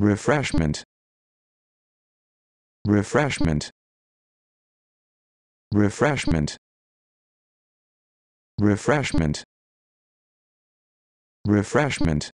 refreshment refreshment refreshment refreshment refreshment